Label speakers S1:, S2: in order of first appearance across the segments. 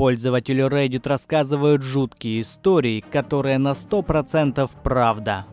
S1: Пользователю Reddit рассказывают жуткие истории, которые на 100% правда.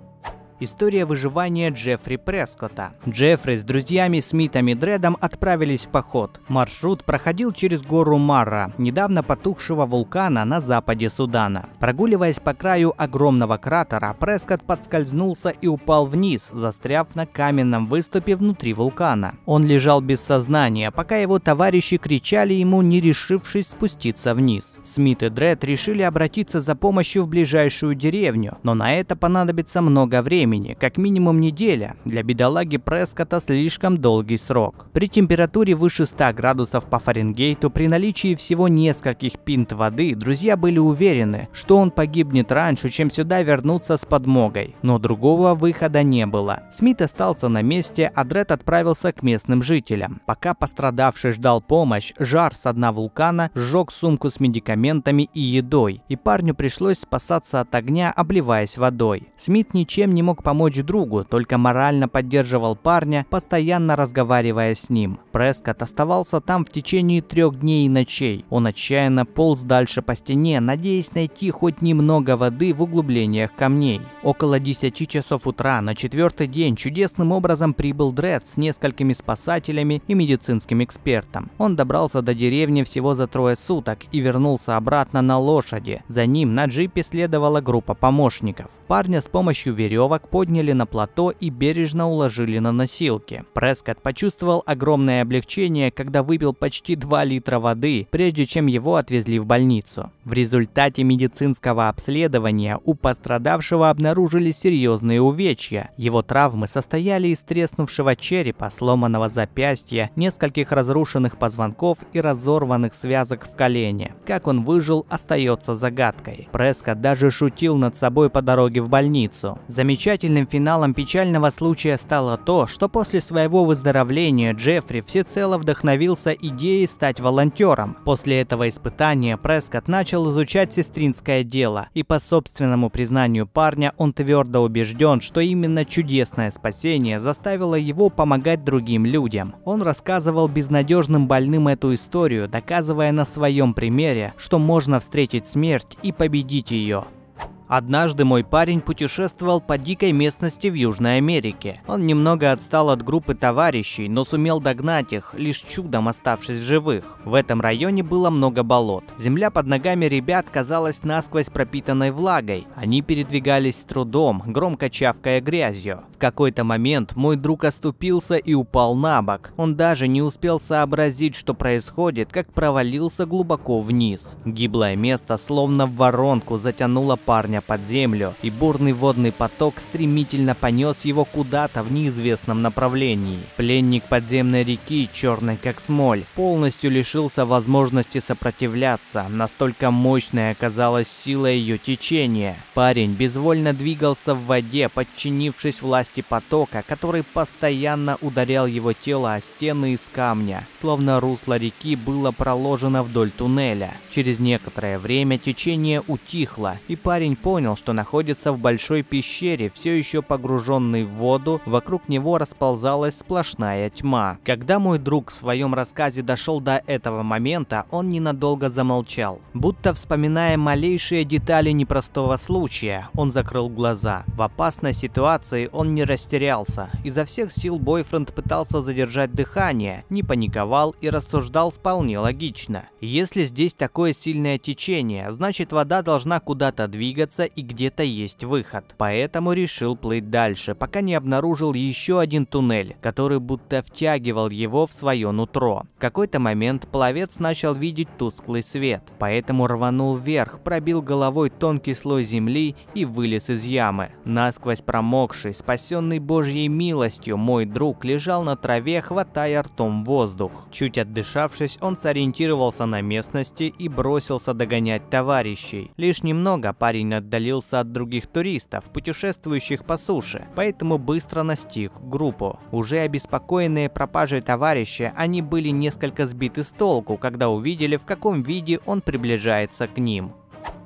S1: История выживания Джеффри Прескота. Джеффри с друзьями Смитом и Дредом отправились в поход. Маршрут проходил через гору Марра, недавно потухшего вулкана на западе Судана. Прогуливаясь по краю огромного кратера, Прескот подскользнулся и упал вниз, застряв на каменном выступе внутри вулкана. Он лежал без сознания, пока его товарищи кричали ему, не решившись спуститься вниз. Смит и Дред решили обратиться за помощью в ближайшую деревню, но на это понадобится много времени времени, как минимум неделя, для бедолаги Прескота слишком долгий срок. При температуре выше 100 градусов по Фаренгейту при наличии всего нескольких пинт воды друзья были уверены, что он погибнет раньше, чем сюда вернуться с подмогой, но другого выхода не было. Смит остался на месте, а Дред отправился к местным жителям. Пока пострадавший ждал помощь, жар с дна вулкана сжег сумку с медикаментами и едой, и парню пришлось спасаться от огня, обливаясь водой. Смит ничем не мог мог помочь другу, только морально поддерживал парня, постоянно разговаривая с ним. Прескотт оставался там в течение трех дней и ночей. Он отчаянно полз дальше по стене, надеясь найти хоть немного воды в углублениях камней. Около 10 часов утра на четвертый день чудесным образом прибыл Дред с несколькими спасателями и медицинским экспертом. Он добрался до деревни всего за трое суток и вернулся обратно на лошади. За ним на джипе следовала группа помощников. Парня с помощью веревок подняли на плато и бережно уложили на носилки. Прескотт почувствовал огромное облегчение, когда выпил почти 2 литра воды, прежде чем его отвезли в больницу. В результате медицинского обследования у пострадавшего обнаружили серьезные увечья. Его травмы состояли из треснувшего черепа, сломанного запястья, нескольких разрушенных позвонков и разорванных связок в колене. Как он выжил, остается загадкой. Прескотт даже шутил над собой по дороге в больницу. Замечательно окончательным финалом печального случая стало то, что после своего выздоровления Джеффри всецело вдохновился идеей стать волонтером. После этого испытания Прескотт начал изучать сестринское дело, и по собственному признанию парня он твердо убежден, что именно чудесное спасение заставило его помогать другим людям. Он рассказывал безнадежным больным эту историю, доказывая на своем примере, что можно встретить смерть и победить ее. Однажды мой парень путешествовал по дикой местности в Южной Америке. Он немного отстал от группы товарищей, но сумел догнать их, лишь чудом оставшись в живых. В этом районе было много болот. Земля под ногами ребят казалась насквозь пропитанной влагой. Они передвигались с трудом, громко чавкая грязью. В какой-то момент мой друг оступился и упал на бок. Он даже не успел сообразить, что происходит, как провалился глубоко вниз. Гиблое место словно в воронку затянуло парня парня под землю, и бурный водный поток стремительно понес его куда-то в неизвестном направлении. Пленник подземной реки, черный как смоль, полностью лишился возможности сопротивляться, настолько мощной оказалась сила ее течения. Парень безвольно двигался в воде, подчинившись власти потока, который постоянно ударял его тело о стены из камня, словно русло реки было проложено вдоль туннеля. Через некоторое время течение утихло, и парень понял, что находится в большой пещере, все еще погруженный в воду, вокруг него расползалась сплошная тьма. Когда мой друг в своем рассказе дошел до этого момента, он ненадолго замолчал. Будто вспоминая малейшие детали непростого случая, он закрыл глаза. В опасной ситуации он не растерялся. Изо всех сил бойфренд пытался задержать дыхание, не паниковал и рассуждал вполне логично. Если здесь такое сильное течение, значит вода должна куда-то двигаться, придется и где-то есть выход. Поэтому решил плыть дальше, пока не обнаружил еще один туннель, который будто втягивал его в свое нутро. В какой-то момент пловец начал видеть тусклый свет, поэтому рванул вверх, пробил головой тонкий слой земли и вылез из ямы. Насквозь промокший, спасенный божьей милостью, мой друг лежал на траве, хватая ртом воздух. Чуть отдышавшись, он сориентировался на местности и бросился догонять товарищей. Лишь немного парень над отдалился от других туристов, путешествующих по суше, поэтому быстро настиг группу. Уже обеспокоенные пропажей товарища, они были несколько сбиты с толку, когда увидели, в каком виде он приближается к ним.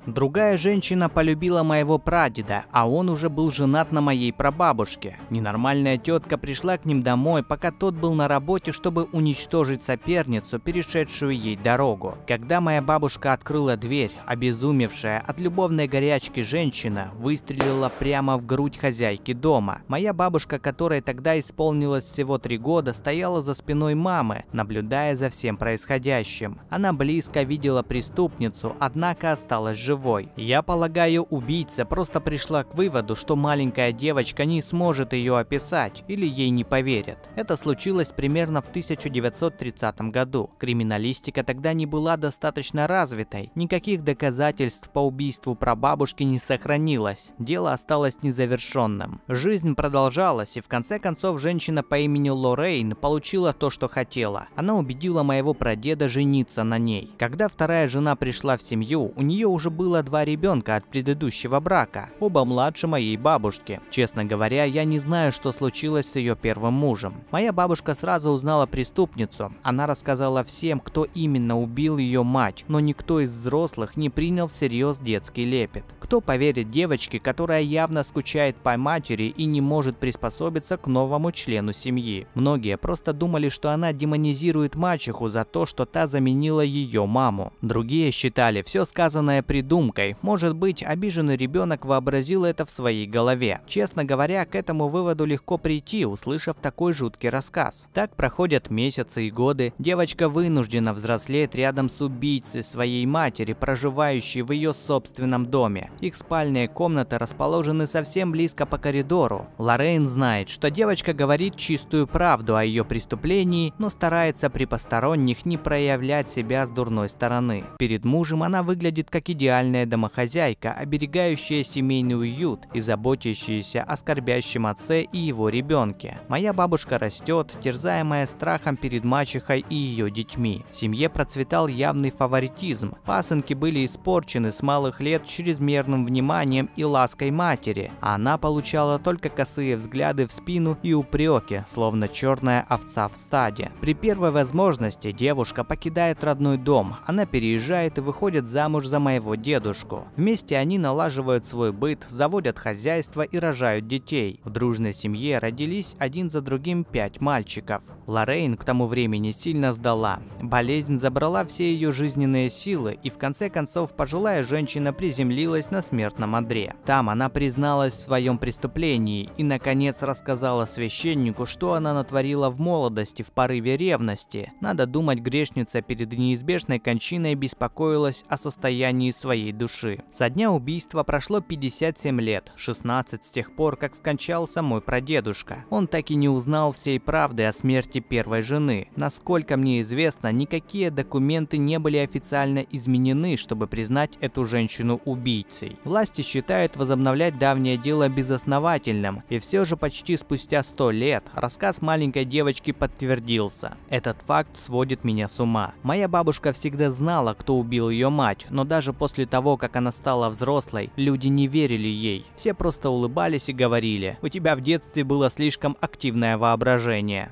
S1: Другая женщина полюбила моего прадеда, а он уже был женат на моей прабабушке. Ненормальная тетка пришла к ним домой, пока тот был на работе, чтобы уничтожить соперницу, перешедшую ей дорогу. Когда моя бабушка открыла дверь, обезумевшая от любовной горячки женщина выстрелила прямо в грудь хозяйки дома. Моя бабушка, которой тогда исполнилось всего три года, стояла за спиной мамы, наблюдая за всем происходящим. Она близко видела преступницу, однако осталась жива живой. Я полагаю, убийца просто пришла к выводу, что маленькая девочка не сможет ее описать или ей не поверят. Это случилось примерно в 1930 году. Криминалистика тогда не была достаточно развитой, никаких доказательств по убийству прабабушки не сохранилось, дело осталось незавершенным. Жизнь продолжалась, и в конце концов женщина по имени Лоррейн получила то, что хотела. Она убедила моего прадеда жениться на ней. Когда вторая жена пришла в семью, у нее уже был было два ребенка от предыдущего брака, оба младше моей бабушки. Честно говоря, я не знаю, что случилось с ее первым мужем. Моя бабушка сразу узнала преступницу. Она рассказала всем, кто именно убил ее мать, но никто из взрослых не принял всерьез детский лепет. Кто поверит девочке, которая явно скучает по матери и не может приспособиться к новому члену семьи? Многие просто думали, что она демонизирует мачеху за то, что та заменила ее маму. Другие считали все сказанное придуманным думкой. Может быть, обиженный ребенок вообразил это в своей голове. Честно говоря, к этому выводу легко прийти, услышав такой жуткий рассказ. Так проходят месяцы и годы. Девочка вынуждена взрослеть рядом с убийцей своей матери, проживающей в ее собственном доме. Их спальные комнаты расположены совсем близко по коридору. Лорен знает, что девочка говорит чистую правду о ее преступлении, но старается при посторонних не проявлять себя с дурной стороны. Перед мужем она выглядит как идеальная идеальная домохозяйка, оберегающая семейный уют и заботящаяся о скорбящем отце и его ребенке. Моя бабушка растет, терзаемая страхом перед мачехой и ее детьми. В семье процветал явный фаворитизм. Пасынки были испорчены с малых лет чрезмерным вниманием и лаской матери, а она получала только косые взгляды в спину и упреки, словно черная овца в стаде. При первой возможности девушка покидает родной дом, она переезжает и выходит замуж за моего деда дедушку. Вместе они налаживают свой быт, заводят хозяйство и рожают детей. В дружной семье родились один за другим пять мальчиков. Лоррейн к тому времени сильно сдала. Болезнь забрала все ее жизненные силы и в конце концов пожилая женщина приземлилась на смертном одре. Там она призналась в своем преступлении и наконец рассказала священнику, что она натворила в молодости в порыве ревности. Надо думать, грешница перед неизбежной кончиной беспокоилась о состоянии своей своей души. Со дня убийства прошло 57 лет, 16 с тех пор, как скончался мой прадедушка. Он так и не узнал всей правды о смерти первой жены. Насколько мне известно, никакие документы не были официально изменены, чтобы признать эту женщину убийцей. Власти считают возобновлять давнее дело безосновательным, и все же почти спустя 100 лет рассказ маленькой девочки подтвердился. Этот факт сводит меня с ума. Моя бабушка всегда знала, кто убил ее мать, но даже после того, как она стала взрослой, люди не верили ей. Все просто улыбались и говорили, у тебя в детстве было слишком активное воображение.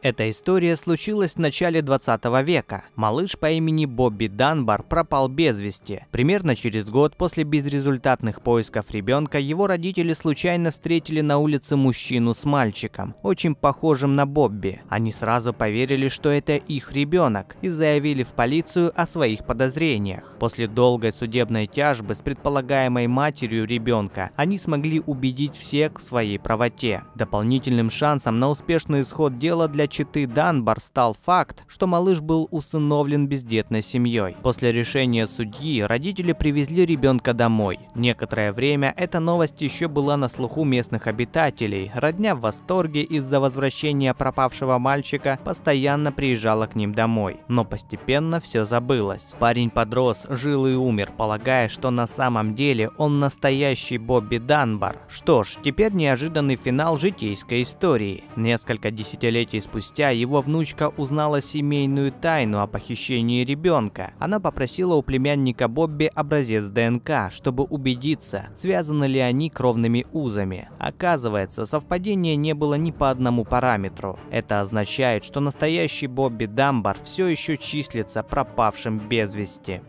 S1: Эта история случилась в начале 20 века. Малыш по имени Бобби Данбар пропал без вести. Примерно через год после безрезультатных поисков ребенка его родители случайно встретили на улице мужчину с мальчиком, очень похожим на Бобби. Они сразу поверили, что это их ребенок и заявили в полицию о своих подозрениях. После долгой судебной тяжбы с предполагаемой матерью ребенка они смогли убедить всех в своей правоте. Дополнительным шансом на успешный исход дела для читы Данбар стал факт, что малыш был усыновлен бездетной семьей. После решения судьи родители привезли ребенка домой. Некоторое время эта новость еще была на слуху местных обитателей. Родня в восторге из-за возвращения пропавшего мальчика постоянно приезжала к ним домой. Но постепенно все забылось. Парень подрос, жил и умер, полагая, что на самом деле он настоящий Бобби Данбар. Что ж, теперь неожиданный финал житейской истории. Несколько десятилетий спустя спустя его внучка узнала семейную тайну о похищении ребенка. Она попросила у племянника Бобби образец ДНК, чтобы убедиться, связаны ли они кровными узами. Оказывается, совпадения не было ни по одному параметру. Это означает, что настоящий Бобби Дамбар все еще числится пропавшим без вести.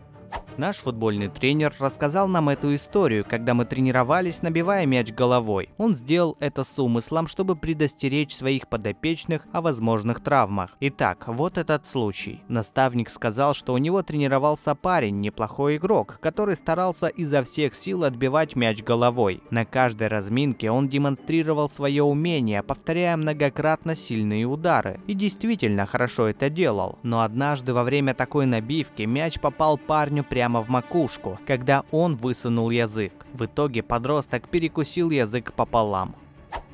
S1: Наш футбольный тренер рассказал нам эту историю, когда мы тренировались, набивая мяч головой. Он сделал это с умыслом, чтобы предостеречь своих подопечных о возможных травмах. Итак, вот этот случай. Наставник сказал, что у него тренировался парень, неплохой игрок, который старался изо всех сил отбивать мяч головой. На каждой разминке он демонстрировал свое умение, повторяя многократно сильные удары. И действительно хорошо это делал. Но однажды во время такой набивки мяч попал парню прямо прямо в макушку, когда он высунул язык. В итоге подросток перекусил язык пополам.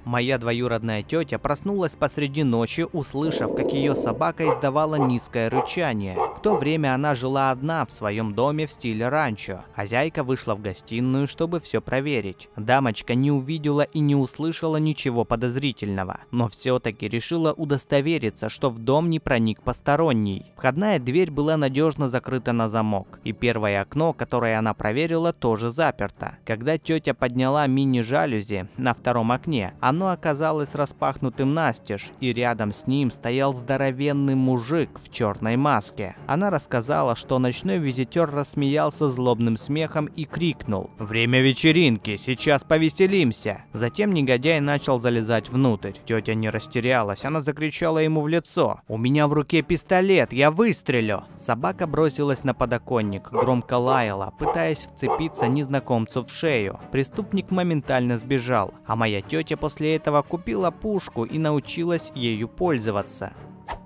S1: Моя двоюродная тетя проснулась посреди ночи, услышав, как ее собака издавала низкое рычание. В то время она жила одна в своем доме в стиле ранчо. Хозяйка вышла в гостиную, чтобы все проверить. Дамочка не увидела и не услышала ничего подозрительного, но все-таки решила удостовериться, что в дом не проник посторонний. Входная дверь была надежно закрыта на замок, и первое окно, которое она проверила, тоже заперто. Когда тетя подняла мини-жалюзи на втором окне, она оно оказалось распахнутым настежь, и рядом с ним стоял здоровенный мужик в черной маске. Она рассказала, что ночной визитер рассмеялся злобным смехом и крикнул «Время вечеринки, сейчас повеселимся!» Затем негодяй начал залезать внутрь. Тетя не растерялась, она закричала ему в лицо «У меня в руке пистолет, я выстрелю!» Собака бросилась на подоконник, громко лаяла, пытаясь вцепиться незнакомцу в шею. Преступник моментально сбежал, а моя тетя после после этого купила пушку и научилась ею пользоваться.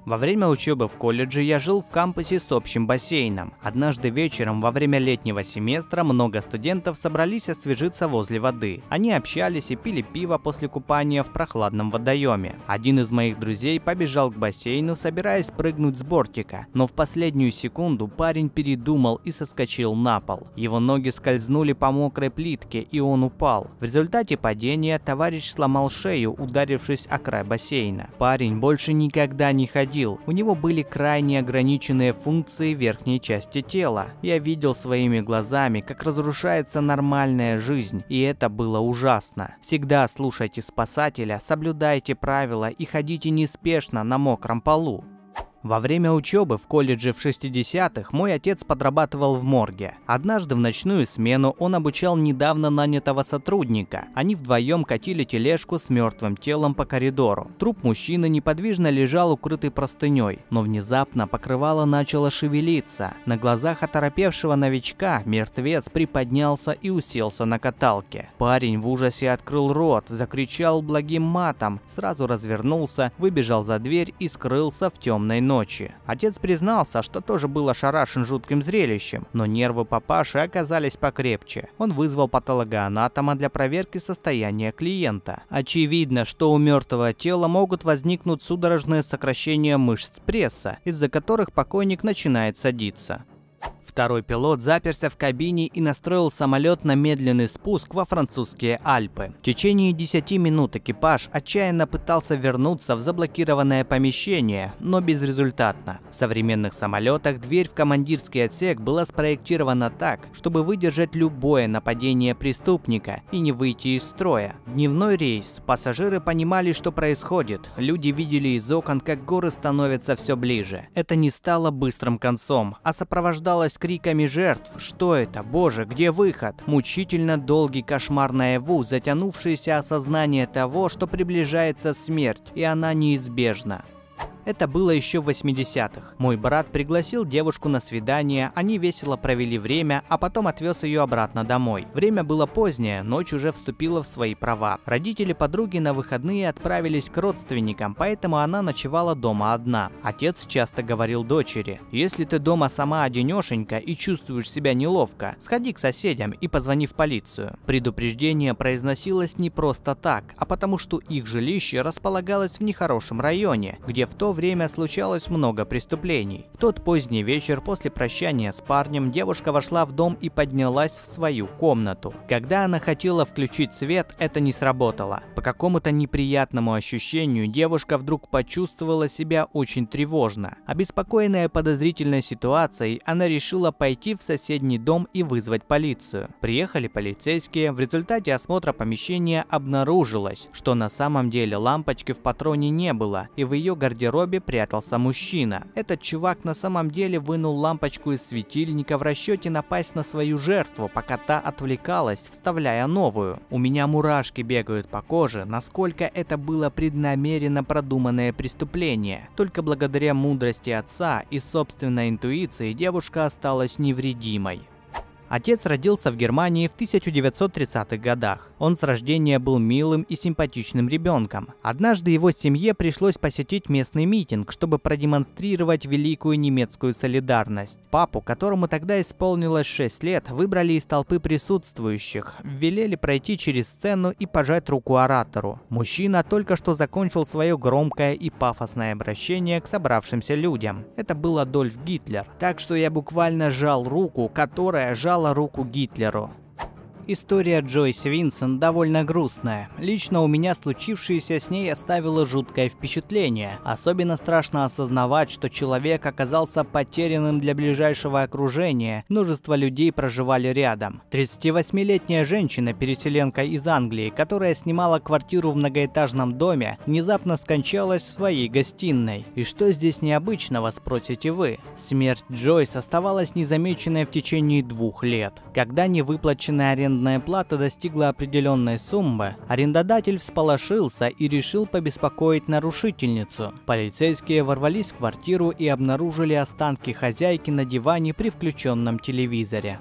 S1: Во время учебы в колледже я жил в кампусе с общим бассейном. Однажды вечером во время летнего семестра много студентов собрались освежиться возле воды. Они общались и пили пиво после купания в прохладном водоеме. Один из моих друзей побежал к бассейну, собираясь прыгнуть с бортика, но в последнюю секунду парень передумал и соскочил на пол. Его ноги скользнули по мокрой плитке, и он упал. В результате падения товарищ сломал шею, ударившись о край бассейна. Парень больше никогда не ходил руководил. У него были крайне ограниченные функции верхней части тела. Я видел своими глазами, как разрушается нормальная жизнь, и это было ужасно. Всегда слушайте спасателя, соблюдайте правила и ходите неспешно на мокром полу. Во время учебы в колледже в 60-х мой отец подрабатывал в морге. Однажды в ночную смену он обучал недавно нанятого сотрудника. Они вдвоем катили тележку с мертвым телом по коридору. Труп мужчины неподвижно лежал укрытый простыней, но внезапно покрывало начало шевелиться. На глазах оторопевшего новичка мертвец приподнялся и уселся на каталке. Парень в ужасе открыл рот, закричал благим матом, сразу развернулся, выбежал за дверь и скрылся в темной ночи ночи. Отец признался, что тоже был ошарашен жутким зрелищем, но нервы папаши оказались покрепче. Он вызвал патологоанатома для проверки состояния клиента. Очевидно, что у мертвого тела могут возникнуть судорожные сокращения мышц пресса, из-за которых покойник начинает садиться. Второй пилот заперся в кабине и настроил самолет на медленный спуск во французские Альпы. В течение 10 минут экипаж отчаянно пытался вернуться в заблокированное помещение, но безрезультатно. В современных самолетах дверь в командирский отсек была спроектирована так, чтобы выдержать любое нападение преступника и не выйти из строя. Дневной рейс. Пассажиры понимали, что происходит. Люди видели из окон, как горы становятся все ближе. Это не стало быстрым концом, а сопровождалось криками жертв «Что это? Боже, где выход?» Мучительно долгий кошмар наяву, затянувшееся осознание того, что приближается смерть, и она неизбежна. Это было еще в 80-х. Мой брат пригласил девушку на свидание, они весело провели время, а потом отвез ее обратно домой. Время было позднее, ночь уже вступила в свои права. Родители подруги на выходные отправились к родственникам, поэтому она ночевала дома одна. Отец часто говорил дочери, если ты дома сама одинешенька и чувствуешь себя неловко, сходи к соседям и позвони в полицию. Предупреждение произносилось не просто так, а потому что их жилище располагалось в нехорошем районе, где в то время случалось много преступлений. В тот поздний вечер после прощания с парнем девушка вошла в дом и поднялась в свою комнату. Когда она хотела включить свет, это не сработало. По какому-то неприятному ощущению девушка вдруг почувствовала себя очень тревожно. Обеспокоенная подозрительной ситуацией, она решила пойти в соседний дом и вызвать полицию. Приехали полицейские, в результате осмотра помещения обнаружилось, что на самом деле лампочки в патроне не было, и в ее гардеробе гробе прятался мужчина. Этот чувак на самом деле вынул лампочку из светильника в расчете напасть на свою жертву, пока та отвлекалась, вставляя новую. У меня мурашки бегают по коже, насколько это было преднамеренно продуманное преступление. Только благодаря мудрости отца и собственной интуиции девушка осталась невредимой. Отец родился в Германии в 1930-х годах. Он с рождения был милым и симпатичным ребенком. Однажды его семье пришлось посетить местный митинг, чтобы продемонстрировать великую немецкую солидарность. Папу, которому тогда исполнилось 6 лет, выбрали из толпы присутствующих, велели пройти через сцену и пожать руку оратору. Мужчина только что закончил свое громкое и пафосное обращение к собравшимся людям. Это был Адольф Гитлер. Так что я буквально жал руку, которая жал пожала руку Гитлеру. История Джойс Винсон довольно грустная. Лично у меня случившееся с ней оставило жуткое впечатление. Особенно страшно осознавать, что человек оказался потерянным для ближайшего окружения, множество людей проживали рядом. 38-летняя женщина, переселенка из Англии, которая снимала квартиру в многоэтажном доме, внезапно скончалась в своей гостиной. И что здесь необычного, спросите вы? Смерть Джойс оставалась незамеченной в течение двух лет, когда невыплаченная аренда арендная плата достигла определенной суммы, арендодатель всполошился и решил побеспокоить нарушительницу. Полицейские ворвались в квартиру и обнаружили останки хозяйки на диване при включенном телевизоре.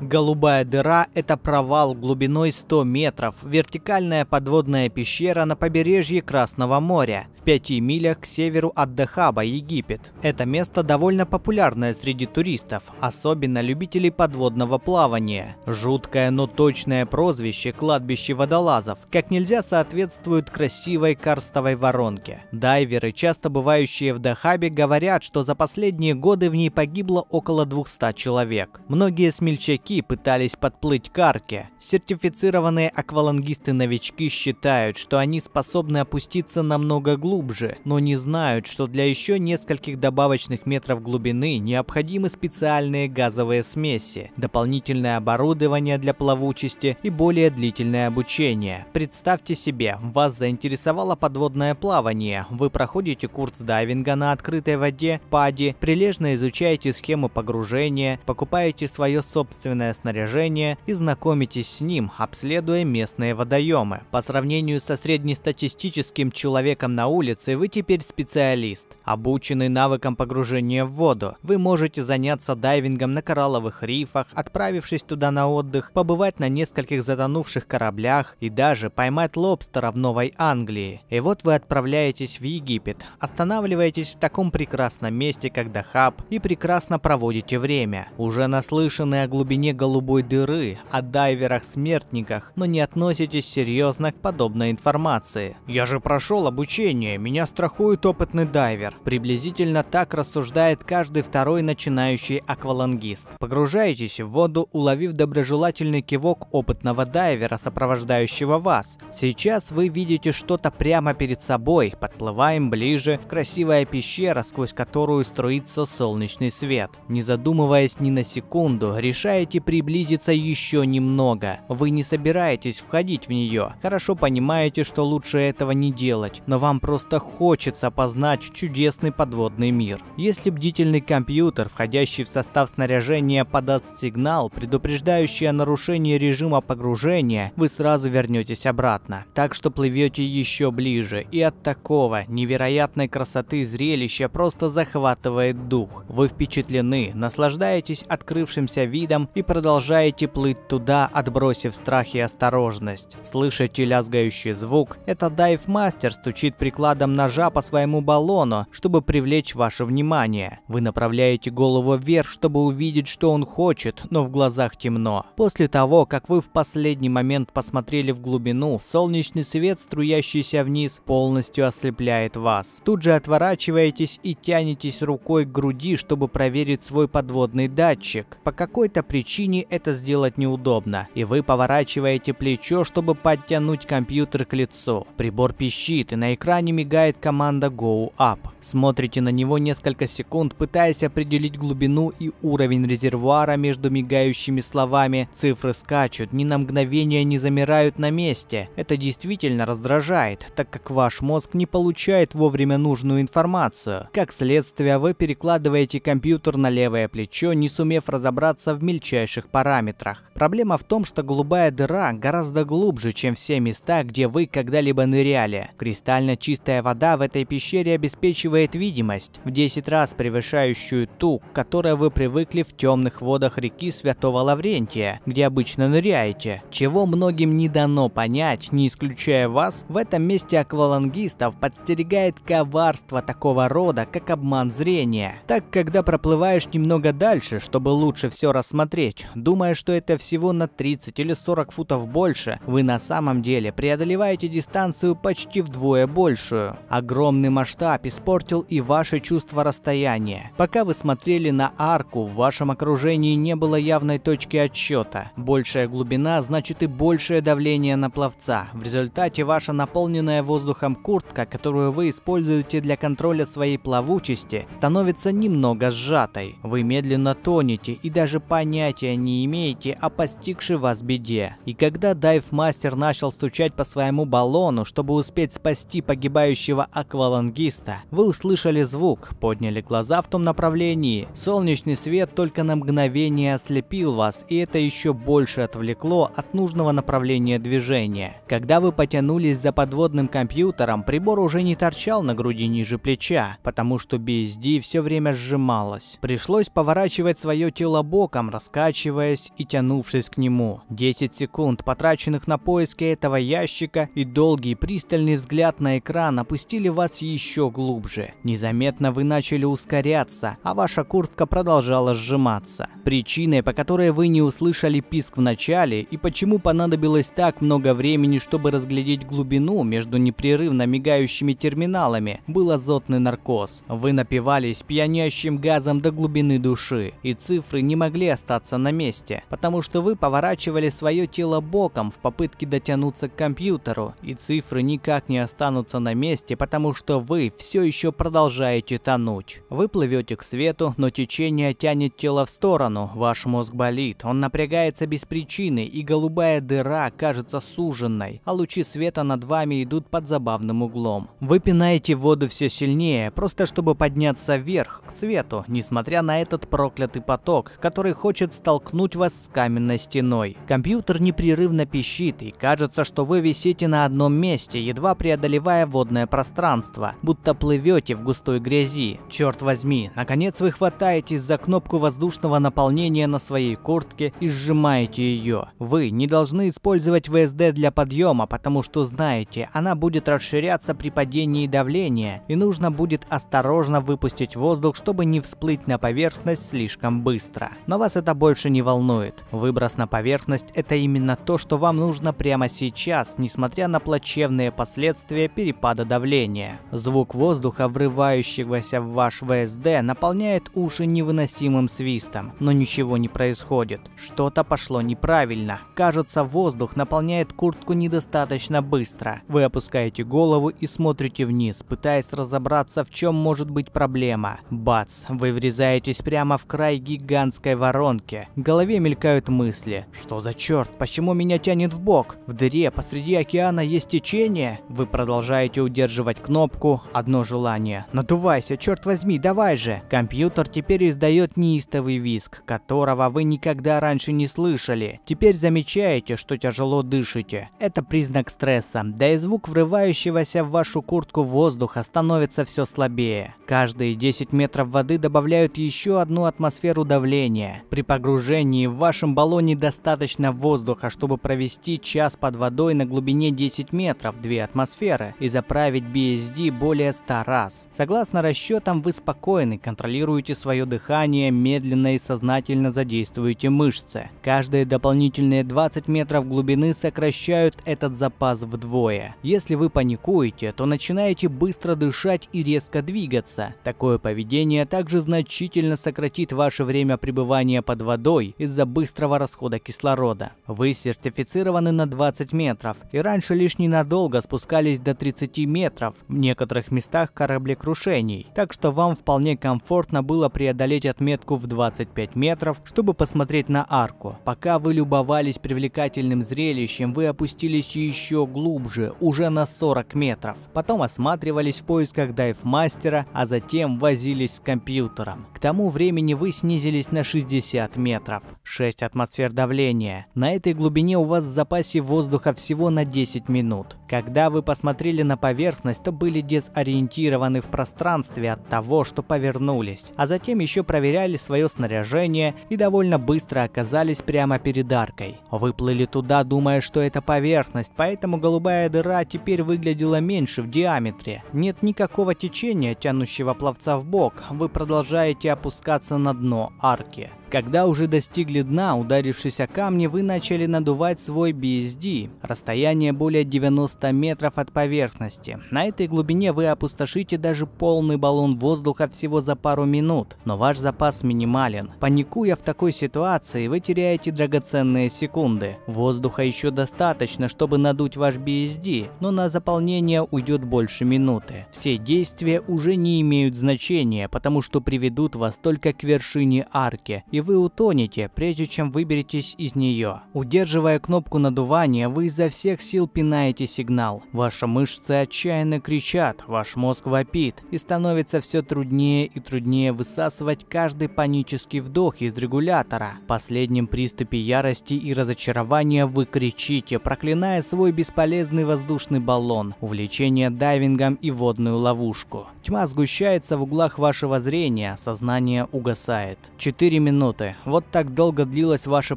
S1: Голубая дыра – это провал глубиной 100 метров, вертикальная подводная пещера на побережье Красного моря, в пяти милях к северу от Дахаба, Египет. Это место довольно популярное среди туристов, особенно любителей подводного плавания. Жуткое, но точное прозвище «кладбище водолазов» как нельзя соответствует красивой карстовой воронке. Дайверы, часто бывающие в Дахабе, говорят, что за последние годы в ней погибло около 200 человек. Многие смельчаки новички пытались подплыть к арке. Сертифицированные аквалангисты-новички считают, что они способны опуститься намного глубже, но не знают, что для еще нескольких добавочных метров глубины необходимы специальные газовые смеси, дополнительное оборудование для плавучести и более длительное обучение. Представьте себе, вас заинтересовало подводное плавание, вы проходите курс дайвинга на открытой воде, паде, прилежно изучаете схему погружения, покупаете свое собственное собственное снаряжение и знакомитесь с ним, обследуя местные водоемы. По сравнению со среднестатистическим человеком на улице, вы теперь специалист, обученный навыкам погружения в воду. Вы можете заняться дайвингом на коралловых рифах, отправившись туда на отдых, побывать на нескольких затонувших кораблях и даже поймать лобстера в Новой Англии. И вот вы отправляетесь в Египет, останавливаетесь в таком прекрасном месте, как Дахаб, и прекрасно проводите время. Уже наслышанный о глубине глубине голубой дыры, о дайверах-смертниках, но не относитесь серьезно к подобной информации. «Я же прошел обучение, меня страхует опытный дайвер». Приблизительно так рассуждает каждый второй начинающий аквалангист. Погружаетесь в воду, уловив доброжелательный кивок опытного дайвера, сопровождающего вас. Сейчас вы видите что-то прямо перед собой, подплываем ближе, красивая пещера, сквозь которую струится солнечный свет. Не задумываясь ни на секунду, решаете можете приблизиться еще немного. Вы не собираетесь входить в нее. Хорошо понимаете, что лучше этого не делать, но вам просто хочется познать чудесный подводный мир. Если бдительный компьютер, входящий в состав снаряжения, подаст сигнал, предупреждающий о нарушении режима погружения, вы сразу вернетесь обратно. Так что плывете еще ближе, и от такого невероятной красоты зрелища просто захватывает дух. Вы впечатлены, наслаждаетесь открывшимся видом и продолжаете плыть туда, отбросив страх и осторожность. Слышите лязгающий звук? Это дайв-мастер стучит прикладом ножа по своему баллону, чтобы привлечь ваше внимание. Вы направляете голову вверх, чтобы увидеть, что он хочет, но в глазах темно. После того, как вы в последний момент посмотрели в глубину, солнечный свет, струящийся вниз, полностью ослепляет вас. Тут же отворачиваетесь и тянетесь рукой к груди, чтобы проверить свой подводный датчик. По какой-то причине причине это сделать неудобно, и вы поворачиваете плечо, чтобы подтянуть компьютер к лицу. Прибор пищит, и на экране мигает команда Go Up. Смотрите на него несколько секунд, пытаясь определить глубину и уровень резервуара между мигающими словами. Цифры скачут, ни на мгновение не замирают на месте. Это действительно раздражает, так как ваш мозг не получает вовремя нужную информацию. Как следствие, вы перекладываете компьютер на левое плечо, не сумев разобраться в мельчайших отягчающих параметрах. Проблема в том, что голубая дыра гораздо глубже, чем все места, где вы когда-либо ныряли. Кристально чистая вода в этой пещере обеспечивает видимость, в 10 раз превышающую ту, к которой вы привыкли в темных водах реки Святого Лаврентия, где обычно ныряете. Чего многим не дано понять, не исключая вас, в этом месте аквалангистов подстерегает коварство такого рода, как обман зрения. Так, когда проплываешь немного дальше, чтобы лучше все рассмотреть, навстречу, думая, что это всего на 30 или 40 футов больше, вы на самом деле преодолеваете дистанцию почти вдвое большую. Огромный масштаб испортил и ваше чувство расстояния. Пока вы смотрели на арку, в вашем окружении не было явной точки отсчета. Большая глубина значит и большее давление на пловца. В результате ваша наполненная воздухом куртка, которую вы используете для контроля своей плавучести, становится немного сжатой. Вы медленно тонете и даже понять понятия не имеете о постигшей вас беде. И когда дайв-мастер начал стучать по своему баллону, чтобы успеть спасти погибающего аквалангиста, вы услышали звук, подняли глаза в том направлении. Солнечный свет только на мгновение ослепил вас, и это еще больше отвлекло от нужного направления движения. Когда вы потянулись за подводным компьютером, прибор уже не торчал на груди ниже плеча, потому что BSD все время сжималось. Пришлось поворачивать свое тело боком, рассказывая поворачиваясь и тянувшись к нему. 10 секунд, потраченных на поиски этого ящика и долгий пристальный взгляд на экран опустили вас еще глубже. Незаметно вы начали ускоряться, а ваша куртка продолжала сжиматься. Причиной, по которой вы не услышали писк в начале и почему понадобилось так много времени, чтобы разглядеть глубину между непрерывно мигающими терминалами, был азотный наркоз. Вы напивались пьянящим газом до глубины души, и цифры не могли остаться оставаться на месте, потому что вы поворачивали свое тело боком в попытке дотянуться к компьютеру, и цифры никак не останутся на месте, потому что вы все еще продолжаете тонуть. Вы плывете к свету, но течение тянет тело в сторону, ваш мозг болит, он напрягается без причины, и голубая дыра кажется суженной, а лучи света над вами идут под забавным углом. Вы пинаете воду все сильнее, просто чтобы подняться вверх, к свету, несмотря на этот проклятый поток, который хочет стать столкнуть вас с каменной стеной. Компьютер непрерывно пищит, и кажется, что вы висите на одном месте, едва преодолевая водное пространство, будто плывете в густой грязи. Черт возьми, наконец вы хватаетесь за кнопку воздушного наполнения на своей куртке и сжимаете ее. Вы не должны использовать ВСД для подъема, потому что знаете, она будет расширяться при падении давления, и нужно будет осторожно выпустить воздух, чтобы не всплыть на поверхность слишком быстро. Но вас это больше больше не волнует. Выброс на поверхность – это именно то, что вам нужно прямо сейчас, несмотря на плачевные последствия перепада давления. Звук воздуха, врывающегося в ваш ВСД, наполняет уши невыносимым свистом, но ничего не происходит. Что-то пошло неправильно. Кажется, воздух наполняет куртку недостаточно быстро. Вы опускаете голову и смотрите вниз, пытаясь разобраться, в чем может быть проблема. Бац, вы врезаетесь прямо в край гигантской воронки. В голове мелькают мысли. Что за черт? Почему меня тянет в бок? В дыре посреди океана есть течение? Вы продолжаете удерживать кнопку «Одно желание». Надувайся, черт возьми, давай же! Компьютер теперь издает неистовый визг, которого вы никогда раньше не слышали. Теперь замечаете, что тяжело дышите. Это признак стресса, да и звук врывающегося в вашу куртку воздуха становится все слабее. Каждые 10 метров воды добавляют еще одну атмосферу давления. При погоде погружении в вашем баллоне достаточно воздуха, чтобы провести час под водой на глубине 10 метров 2 атмосферы и заправить BSD более 100 раз. Согласно расчетам, вы спокойны, контролируете свое дыхание, медленно и сознательно задействуете мышцы. Каждые дополнительные 20 метров глубины сокращают этот запас вдвое. Если вы паникуете, то начинаете быстро дышать и резко двигаться. Такое поведение также значительно сократит ваше время пребывания под водой водой из-за быстрого расхода кислорода. Вы сертифицированы на 20 метров и раньше лишь ненадолго спускались до 30 метров в некоторых местах кораблекрушений, так что вам вполне комфортно было преодолеть отметку в 25 метров, чтобы посмотреть на арку. Пока вы любовались привлекательным зрелищем, вы опустились еще глубже, уже на 40 метров. Потом осматривались в поисках дайв-мастера, а затем возились с компьютером. К тому времени вы снизились на 60 метров метров, 6 атмосфер давления. На этой глубине у вас в запасе воздуха всего на 10 минут. Когда вы посмотрели на поверхность, то были дезориентированы в пространстве от того, что повернулись, а затем еще проверяли свое снаряжение и довольно быстро оказались прямо перед аркой. Выплыли туда, думая, что это поверхность, поэтому голубая дыра теперь выглядела меньше в диаметре. Нет никакого течения, тянущего пловца в бок, вы продолжаете опускаться на дно арки. Когда уже достигли дна, ударившись о камни, вы начали надувать свой BSD. Расстояние более 90 метров от поверхности. На этой глубине вы опустошите даже полный баллон воздуха всего за пару минут, но ваш запас минимален. Паникуя в такой ситуации, вы теряете драгоценные секунды. Воздуха еще достаточно, чтобы надуть ваш BSD, но на заполнение уйдет больше минуты. Все действия уже не имеют значения, потому что приведут вас только к вершине арки – и вы утонете, прежде чем выберетесь из нее. Удерживая кнопку надувания, вы изо всех сил пинаете сигнал. Ваши мышцы отчаянно кричат, ваш мозг вопит, и становится все труднее и труднее высасывать каждый панический вдох из регулятора. В последнем приступе ярости и разочарования вы кричите, проклиная свой бесполезный воздушный баллон, увлечение дайвингом и водную ловушку. Тьма сгущается в углах вашего зрения, сознание угасает. Четыре минуты минуты. Вот так долго длилось ваше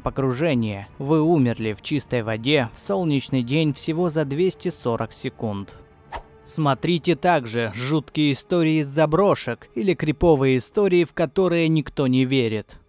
S1: погружение. Вы умерли в чистой воде в солнечный день всего за 240 секунд. Смотрите также жуткие истории из заброшек или криповые истории, в которые никто не верит.